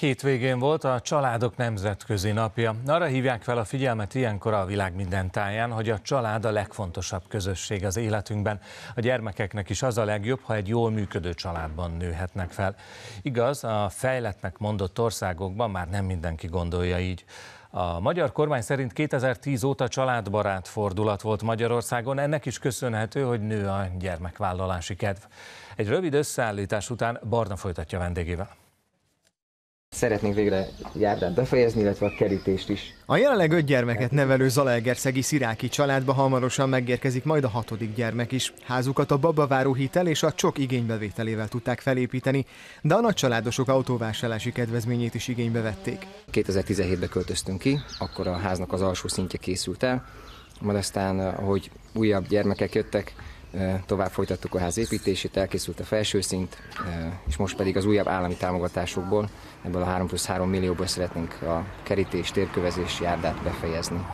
Hétvégén volt a Családok Nemzetközi Napja. Arra hívják fel a figyelmet ilyenkor a világ minden táján, hogy a család a legfontosabb közösség az életünkben. A gyermekeknek is az a legjobb, ha egy jól működő családban nőhetnek fel. Igaz, a fejletnek mondott országokban már nem mindenki gondolja így. A magyar kormány szerint 2010 óta családbarát fordulat volt Magyarországon, ennek is köszönhető, hogy nő a gyermekvállalási kedv. Egy rövid összeállítás után Barna folytatja vendégével szeretnénk végre járdát befejezni, illetve a kerítést is. A jelenleg öt gyermeket nevelő Zalaegerszegi Sziráki családba hamarosan megérkezik majd a hatodik gyermek is. Házukat a babaváró hitel és a csok igénybevételével tudták felépíteni, de a nagycsaládosok autóvásárlási kedvezményét is igénybe vették. 2017-ben költöztünk ki, akkor a háznak az alsó szintje készült el, majd aztán, ahogy eh, újabb gyermekek jöttek, Eh, tovább folytattuk a ház építését, elkészült a felső szint, eh, és most pedig az újabb állami támogatásokból, ebből a 3 plusz 3 millióból szeretnénk a kerítés, térkövezés járdát befejezni.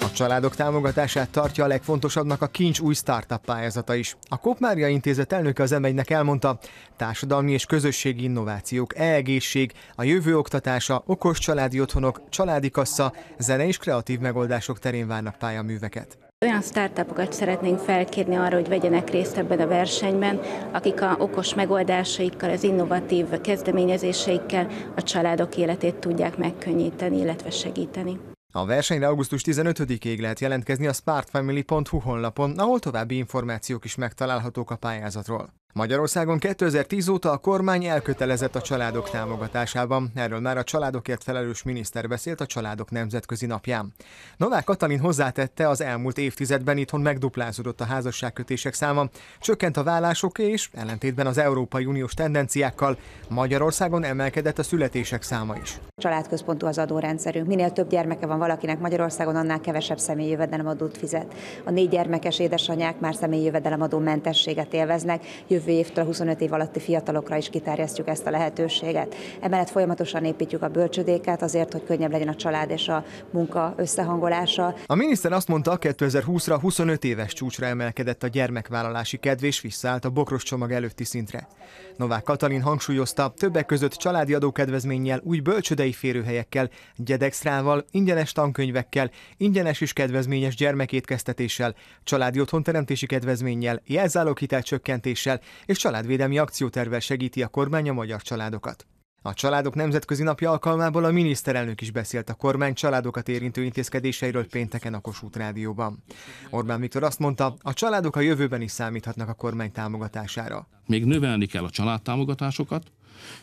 A családok támogatását tartja a legfontosabbnak a kincs új startup pályázata is. A Kopmária Intézet elnöke az m elmondta, társadalmi és közösségi innovációk, e-egészség, a jövő oktatása, okos családi otthonok, családi kassa, zene és kreatív megoldások terén várnak pályaműveket. Olyan startupokat szeretnénk felkérni arra, hogy vegyenek részt ebben a versenyben, akik a okos megoldásaikkal, az innovatív kezdeményezéseikkel a családok életét tudják megkönnyíteni, illetve segíteni. A versenyre augusztus 15-ig lehet jelentkezni a spartfamily.hu honlapon, ahol további információk is megtalálhatók a pályázatról. Magyarországon 2010 óta a kormány elkötelezett a családok támogatásában. Erről már a családokért felelős miniszter beszélt a Családok Nemzetközi Napján. Novák Katalin hozzátette, az elmúlt évtizedben itthon megduplázódott a házasságkötések száma, csökkent a vállások és, ellentétben az Európai Uniós tendenciákkal, Magyarországon emelkedett a születések száma is. Családközpontú az adórendszerünk. Minél több gyermeke van valakinek Magyarországon, annál kevesebb személyi jövedelemadót fizet. A négy gyermekes édesanyák már személyi jövedelemadó mentességet élveznek. Jövő jövő évtől 25 év alatti fiatalokra is kiterjesztjük ezt a lehetőséget. Emellett folyamatosan építjük a bölcsödéket azért, hogy könnyebb legyen a család és a munka összehangolása. A miniszter azt mondta, 2020-ra 25 éves csúcsra emelkedett a gyermekvállalási kedv és visszaállt a bokros csomag előtti szintre. Novák Katalin hangsúlyozta, többek között családi adókedvezménnyel, új bölcsödei férőhelyekkel, gyedekszrával, ingyenes tankönyvekkel, ingyenes és kedvezményes gyermekétkeztetéssel, családi otthonteremtési kedvezménnyel, jelzáloghitel csökkentéssel és családvédelmi akciótervel segíti a kormány a magyar családokat. A Családok Nemzetközi Napja alkalmából a miniszterelnök is beszélt a kormány családokat érintő intézkedéseiről pénteken a Kossuth Rádióban. Orbán Viktor azt mondta, a családok a jövőben is számíthatnak a kormány támogatására. Még növelni kell a családtámogatásokat,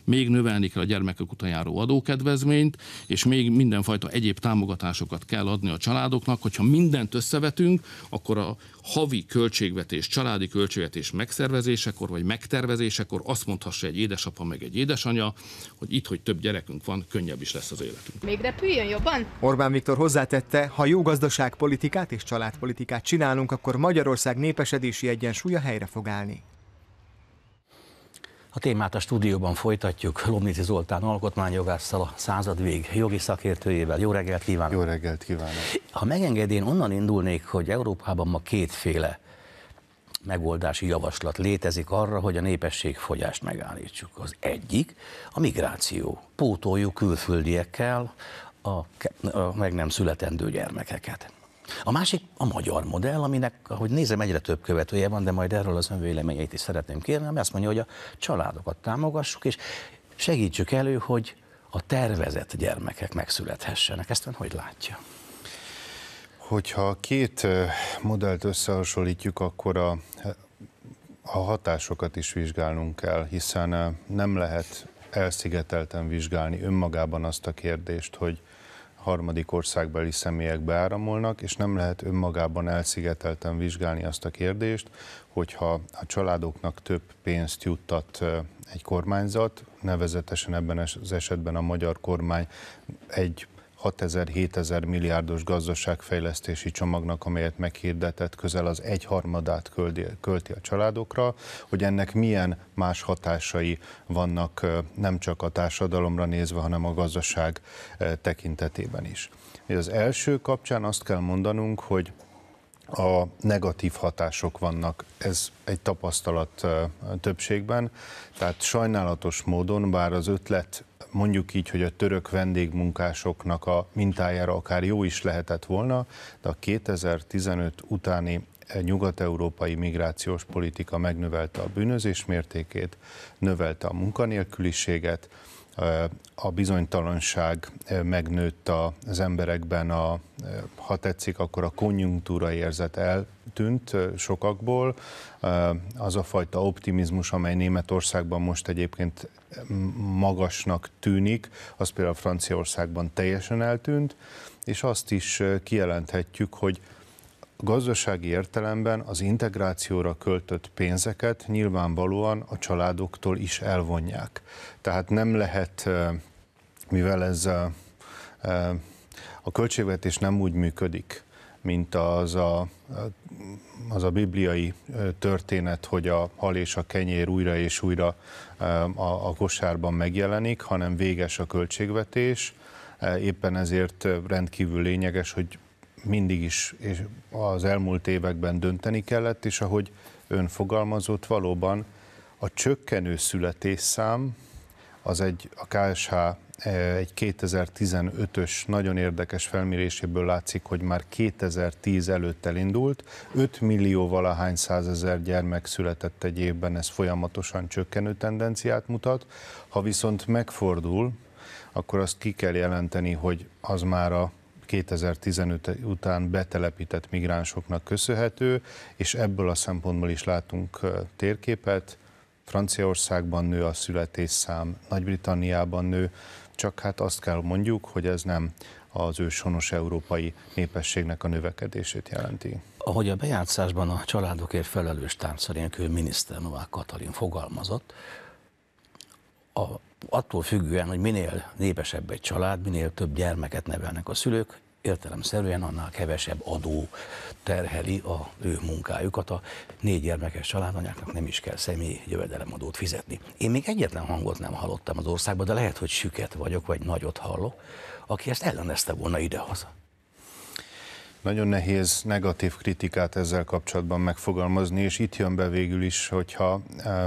még növelni kell a gyermekek után járó adókedvezményt, és még mindenfajta egyéb támogatásokat kell adni a családoknak. Hogyha mindent összevetünk, akkor a havi költségvetés, családi költségvetés megszervezésekor vagy megtervezésekor azt mondhassa egy édesapa meg egy édesanyja, hogy itt, hogy több gyerekünk van, könnyebb is lesz az életünk. Még repüljön jobban? Orbán Viktor hozzátette, ha jó gazdaságpolitikát és családpolitikát csinálunk, akkor Magyarország népesedési egyensúlya helyre fog állni. A témát a stúdióban folytatjuk Lomnici Zoltán alkotmányjogásszal, a századvég jogi szakértőjével. Jó reggelt kívánok! Jó reggelt kívánok! Ha megenged, én onnan indulnék, hogy Európában ma kétféle megoldási javaslat létezik arra, hogy a népességfogyást megállítsuk. Az egyik a migráció. Pótoljuk külföldiekkel a, a meg nem születendő gyermekeket. A másik a magyar modell, aminek, ahogy nézem, egyre több követője van, de majd erről az önvéleményeit is szeretném kérni, ami azt mondja, hogy a családokat támogassuk, és segítsük elő, hogy a tervezett gyermekek megszülethessenek. Ezt ön hogy látja? Hogyha két modellt összehasonlítjuk, akkor a, a hatásokat is vizsgálnunk kell, hiszen nem lehet elszigetelten vizsgálni önmagában azt a kérdést, hogy harmadik országbeli személyek beáramolnak, és nem lehet önmagában elszigetelten vizsgálni azt a kérdést, hogyha a családoknak több pénzt juttat egy kormányzat, nevezetesen ebben az esetben a magyar kormány egy 6000-7000 milliárdos gazdaságfejlesztési csomagnak, amelyet meghirdetett, közel az egyharmadát költi a családokra, hogy ennek milyen más hatásai vannak nem csak a társadalomra nézve, hanem a gazdaság tekintetében is. Az első kapcsán azt kell mondanunk, hogy a negatív hatások vannak. Ez egy tapasztalat többségben. Tehát sajnálatos módon, bár az ötlet mondjuk így, hogy a török vendégmunkásoknak a mintájára akár jó is lehetett volna, de a 2015 utáni eh, nyugat-európai migrációs politika megnövelte a bűnözés mértékét, növelte a munkanélküliséget, a bizonytalanság megnőtt az emberekben, a, ha tetszik, akkor a konjunktúra érzet eltűnt sokakból. Az a fajta optimizmus, amely Németországban most egyébként magasnak tűnik, az például Franciaországban teljesen eltűnt, és azt is kijelenthetjük, hogy gazdasági értelemben az integrációra költött pénzeket nyilvánvalóan a családoktól is elvonják. Tehát nem lehet, mivel ez a, a költségvetés nem úgy működik, mint az a, az a bibliai történet, hogy a hal és a kenyér újra és újra a, a kosárban megjelenik, hanem véges a költségvetés. Éppen ezért rendkívül lényeges, hogy mindig is és az elmúlt években dönteni kellett, és ahogy ön fogalmazott, valóban a csökkenő születésszám, az egy, a KSH eh, egy 2015-ös nagyon érdekes felméréséből látszik, hogy már 2010 előtt elindult, 5 millió valahány százezer gyermek született egy évben, ez folyamatosan csökkenő tendenciát mutat. Ha viszont megfordul, akkor azt ki kell jelenteni, hogy az már a 2015 után betelepített migránsoknak köszönhető, és ebből a szempontból is látunk térképet. Franciaországban nő a születésszám, Nagy-Britanniában nő, csak hát azt kell mondjuk, hogy ez nem az őshonos európai népességnek a növekedését jelenti. Ahogy a bejátszásban a családokért felelős tárca miniszter Novák Katalin fogalmazott, a, attól függően, hogy minél népesebb egy család, minél több gyermeket nevelnek a szülők, értelemszerűen annál kevesebb adó terheli a ő munkájukat. A négy gyermekes családanyáknak nem is kell személyi jövedelemadót fizetni. Én még egyetlen hangot nem hallottam az országban, de lehet, hogy süket vagyok, vagy nagyot hallok, aki ezt ellenezte volna idehaza. Nagyon nehéz negatív kritikát ezzel kapcsolatban megfogalmazni, és itt jön be végül is, hogyha eh,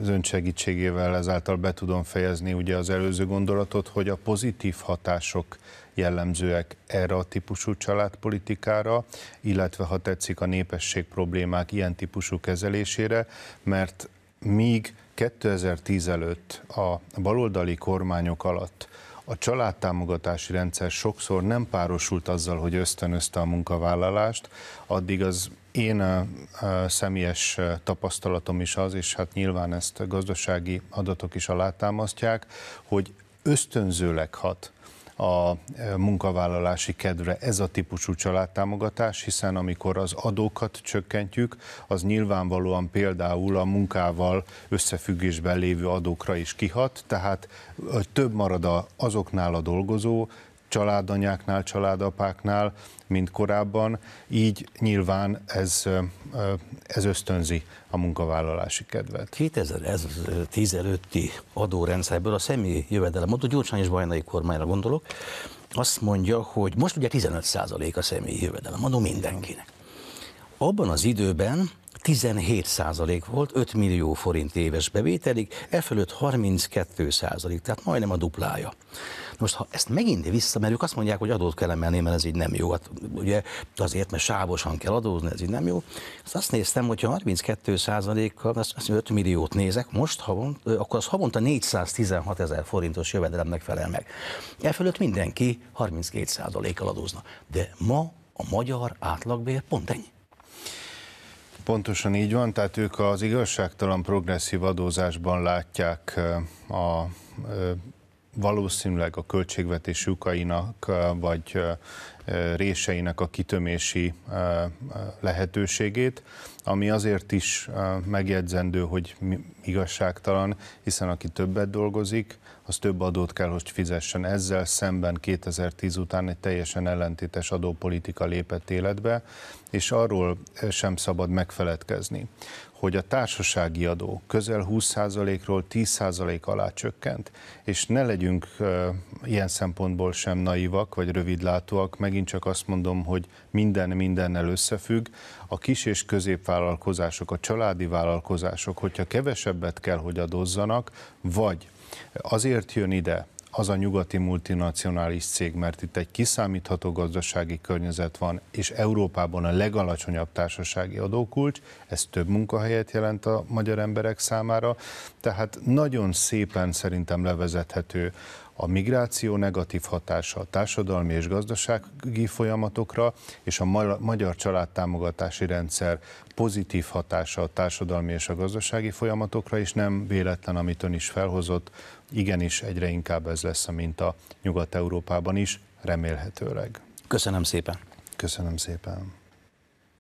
az ön segítségével ezáltal be tudom fejezni ugye az előző gondolatot, hogy a pozitív hatások jellemzőek erre a típusú családpolitikára, illetve ha tetszik a népesség problémák ilyen típusú kezelésére, mert míg 2010 előtt a baloldali kormányok alatt a családtámogatási rendszer sokszor nem párosult azzal, hogy ösztönözte a munkavállalást, addig az én a, a személyes tapasztalatom is az, és hát nyilván ezt a gazdasági adatok is alátámasztják, hogy ösztönzőleg hat a e, munkavállalási kedvre ez a típusú családtámogatás, hiszen amikor az adókat csökkentjük, az nyilvánvalóan például a munkával összefüggésben lévő adókra is kihat, tehát több marad azoknál a dolgozó, családanyáknál, családapáknál, mint korábban, így nyilván ez, ez ösztönzi a munkavállalási kedvet. 2010 előtti adórendszerből a személyi a Gyurcsány és Bajnai kormányra gondolok, azt mondja, hogy most ugye 15 a személyi jövedelem, adó mindenkinek. Abban az időben 17 százalék volt, 5 millió forint éves bevételig, e fölött 32 százalék, tehát majdnem a duplája. Most, ha ezt megint visszamerjük, azt mondják, hogy adót kell emelni, mert ez így nem jó. Hát, ugye azért, mert sávosan kell adózni, ez így nem jó. Azt, azt néztem, hogy ha 32 százalékkal, azt, azt 5 milliót nézek, most havon, akkor az havonta 416 ezer forintos jövedelemnek felel meg. E fölött mindenki 32 százalékkal adózna. De ma a magyar átlagbér pont ennyi. Pontosan így van, tehát ők az igazságtalan progresszív adózásban látják a valószínűleg a költségvetés lyukainak, vagy réseinek a kitömési lehetőségét, ami azért is megjegyzendő, hogy igazságtalan, hiszen aki többet dolgozik, az több adót kell, hogy fizessen. Ezzel szemben 2010 után egy teljesen ellentétes adópolitika lépett életbe, és arról sem szabad megfeledkezni, hogy a társasági adó közel 20%-ról 10% alá csökkent, és ne legyünk ilyen szempontból sem naivak vagy rövidlátóak, megint megint csak azt mondom, hogy minden mindennel összefügg. A kis és középvállalkozások, a családi vállalkozások, hogyha kevesebbet kell, hogy adozzanak, vagy azért jön ide, az a nyugati multinacionális cég, mert itt egy kiszámítható gazdasági környezet van, és Európában a legalacsonyabb társasági adókulcs, ez több munkahelyet jelent a magyar emberek számára, tehát nagyon szépen szerintem levezethető a migráció negatív hatása a társadalmi és gazdasági folyamatokra, és a magyar családtámogatási rendszer pozitív hatása a társadalmi és a gazdasági folyamatokra, és nem véletlen, amit ön is felhozott, igenis egyre inkább ez lesz a minta Nyugat-Európában is, remélhetőleg. Köszönöm szépen. Köszönöm szépen.